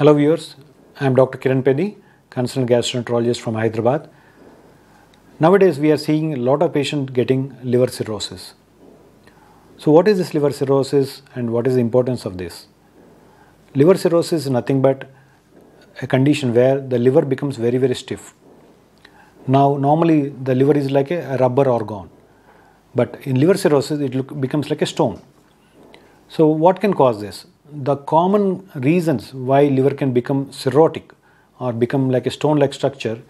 Hello viewers, I am Dr. Kiran Pedi, consultant gastroenterologist from Hyderabad. Nowadays we are seeing a lot of patients getting liver cirrhosis. So what is this liver cirrhosis and what is the importance of this? Liver cirrhosis is nothing but a condition where the liver becomes very very stiff. Now normally the liver is like a rubber organ but in liver cirrhosis it becomes like a stone. So what can cause this? the common reasons why liver can become cirrhotic or become like a stone-like structure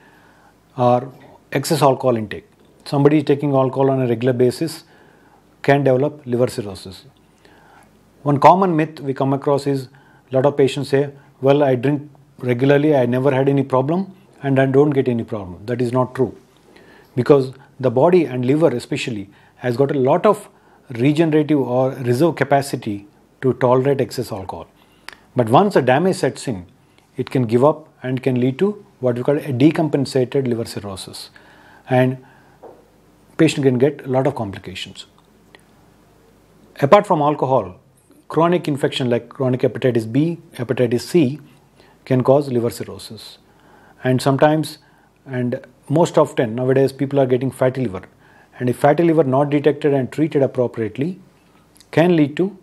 are excess alcohol intake. Somebody taking alcohol on a regular basis can develop liver cirrhosis. One common myth we come across is a lot of patients say, well, I drink regularly, I never had any problem and I don't get any problem. That is not true because the body and liver especially has got a lot of regenerative or reserve capacity to tolerate excess alcohol. But once the damage sets in, it can give up and can lead to what we call a decompensated liver cirrhosis. And patient can get a lot of complications. Apart from alcohol, chronic infection like chronic hepatitis B, hepatitis C can cause liver cirrhosis. And sometimes and most often nowadays people are getting fatty liver. And if fatty liver not detected and treated appropriately can lead to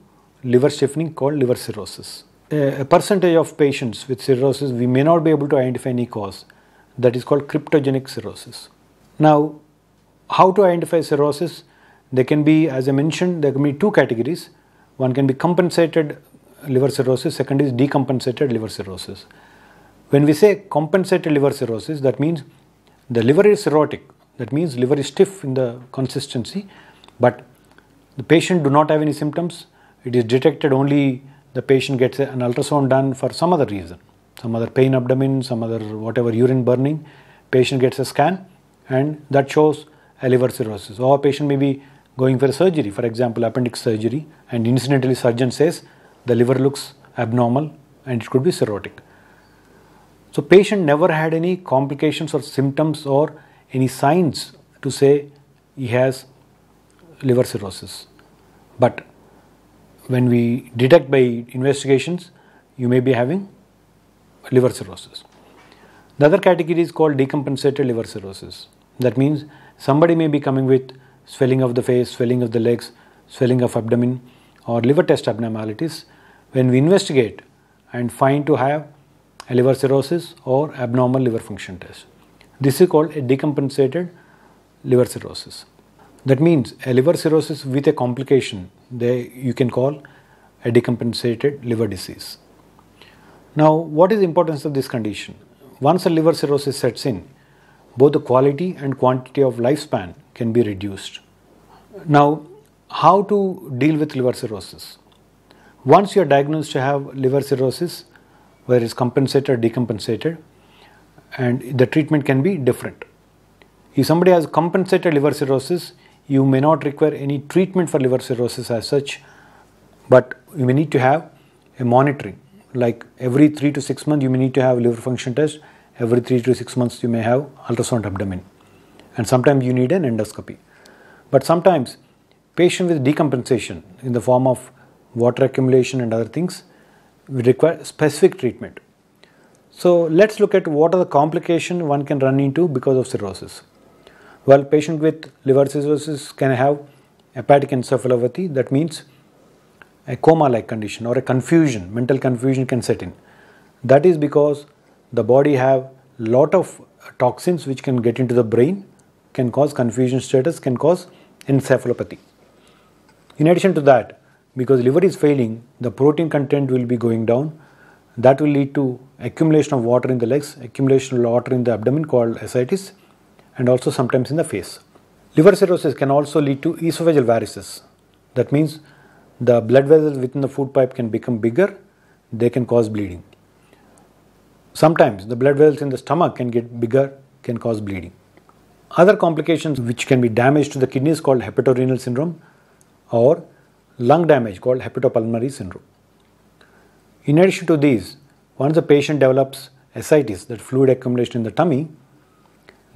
liver stiffening called liver cirrhosis. A percentage of patients with cirrhosis, we may not be able to identify any cause. That is called cryptogenic cirrhosis. Now, how to identify cirrhosis? There can be, as I mentioned, there can be two categories. One can be compensated liver cirrhosis, second is decompensated liver cirrhosis. When we say compensated liver cirrhosis, that means the liver is cirrhotic, that means liver is stiff in the consistency, but the patient do not have any symptoms, it is detected only the patient gets an ultrasound done for some other reason, some other pain abdomen, some other whatever urine burning, patient gets a scan and that shows a liver cirrhosis or patient may be going for surgery, for example appendix surgery and incidentally surgeon says the liver looks abnormal and it could be cirrhotic. So patient never had any complications or symptoms or any signs to say he has liver cirrhosis. But when we detect by investigations, you may be having liver cirrhosis. The other category is called decompensated liver cirrhosis. That means somebody may be coming with swelling of the face, swelling of the legs, swelling of abdomen, or liver test abnormalities. When we investigate and find to have a liver cirrhosis or abnormal liver function test, this is called a decompensated liver cirrhosis. That means a liver cirrhosis with a complication, they, you can call a decompensated liver disease. Now, what is the importance of this condition? Once a liver cirrhosis sets in, both the quality and quantity of lifespan can be reduced. Now, how to deal with liver cirrhosis? Once you are diagnosed to have liver cirrhosis, whether it's compensated decompensated, and the treatment can be different. If somebody has compensated liver cirrhosis, you may not require any treatment for liver cirrhosis as such, but you may need to have a monitoring. Like every three to six months, you may need to have a liver function test. Every three to six months, you may have ultrasound abdomen, and sometimes you need an endoscopy. But sometimes, patient with decompensation in the form of water accumulation and other things, we require specific treatment. So let's look at what are the complications one can run into because of cirrhosis. While patient with liver cirrhosis can have hepatic encephalopathy, that means a coma-like condition or a confusion, mental confusion can set in. That is because the body have lot of toxins which can get into the brain, can cause confusion status, can cause encephalopathy. In addition to that, because liver is failing, the protein content will be going down. That will lead to accumulation of water in the legs, accumulation of water in the abdomen called ascites and also sometimes in the face. Liver cirrhosis can also lead to esophageal varices. That means the blood vessels within the food pipe can become bigger, they can cause bleeding. Sometimes the blood vessels in the stomach can get bigger, can cause bleeding. Other complications which can be damage to the kidneys called hepatorenal syndrome or lung damage called hepatopulmonary syndrome. In addition to these, once a patient develops ascites, that fluid accumulation in the tummy,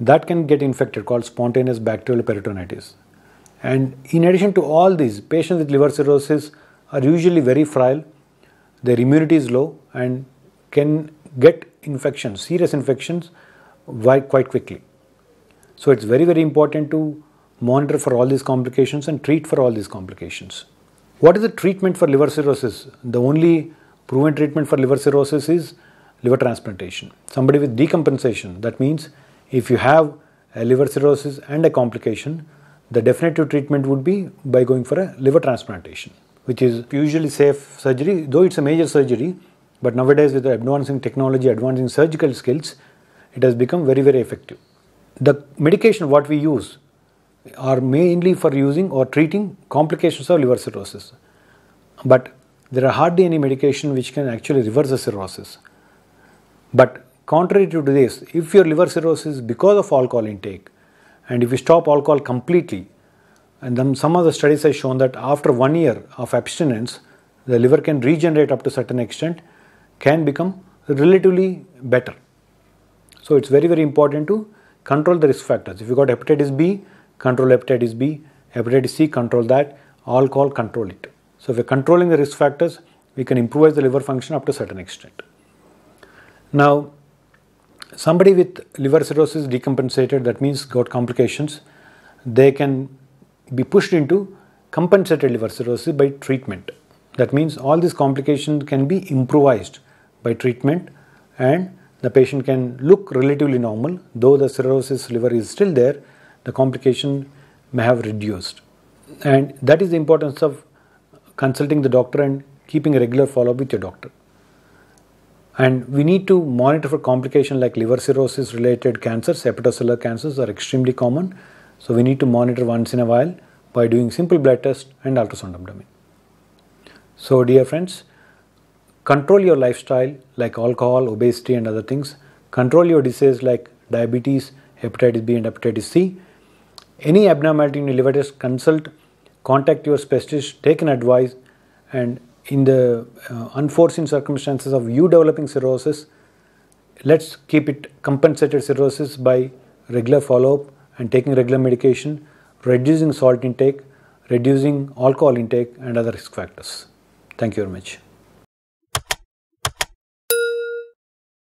that can get infected called spontaneous bacterial peritonitis. And in addition to all these, patients with liver cirrhosis are usually very frail, their immunity is low, and can get infections, serious infections, quite quickly. So it's very, very important to monitor for all these complications and treat for all these complications. What is the treatment for liver cirrhosis? The only proven treatment for liver cirrhosis is liver transplantation. Somebody with decompensation, that means if you have a liver cirrhosis and a complication, the definitive treatment would be by going for a liver transplantation, which is usually safe surgery, though it's a major surgery. But nowadays, with the advancing technology, advancing surgical skills, it has become very, very effective. The medication what we use are mainly for using or treating complications of liver cirrhosis. But there are hardly any medication which can actually reverse the cirrhosis. But Contrary to this, if your liver cirrhosis is because of alcohol intake, and if you stop alcohol completely, and then some of the studies have shown that after one year of abstinence, the liver can regenerate up to a certain extent, can become relatively better. So it's very, very important to control the risk factors. If you got hepatitis B, control hepatitis B, hepatitis C, control that, alcohol, control it. So if we're controlling the risk factors, we can improve the liver function up to a certain extent. Now, Somebody with liver cirrhosis decompensated, that means got complications, they can be pushed into compensated liver cirrhosis by treatment. That means all these complications can be improvised by treatment and the patient can look relatively normal, though the cirrhosis liver is still there, the complication may have reduced. And that is the importance of consulting the doctor and keeping a regular follow up with your doctor. And we need to monitor for complication like liver cirrhosis related cancers, hepatocellular cancers are extremely common. So we need to monitor once in a while by doing simple blood test and ultrasound abdomen. So dear friends, control your lifestyle like alcohol, obesity and other things. Control your disease like diabetes, hepatitis B and hepatitis C. Any abnormality in your liver test, consult, contact your specialist, take an advice and in the uh, unforeseen circumstances of you developing cirrhosis, let's keep it compensated cirrhosis by regular follow-up and taking regular medication, reducing salt intake, reducing alcohol intake and other risk factors. Thank you very much.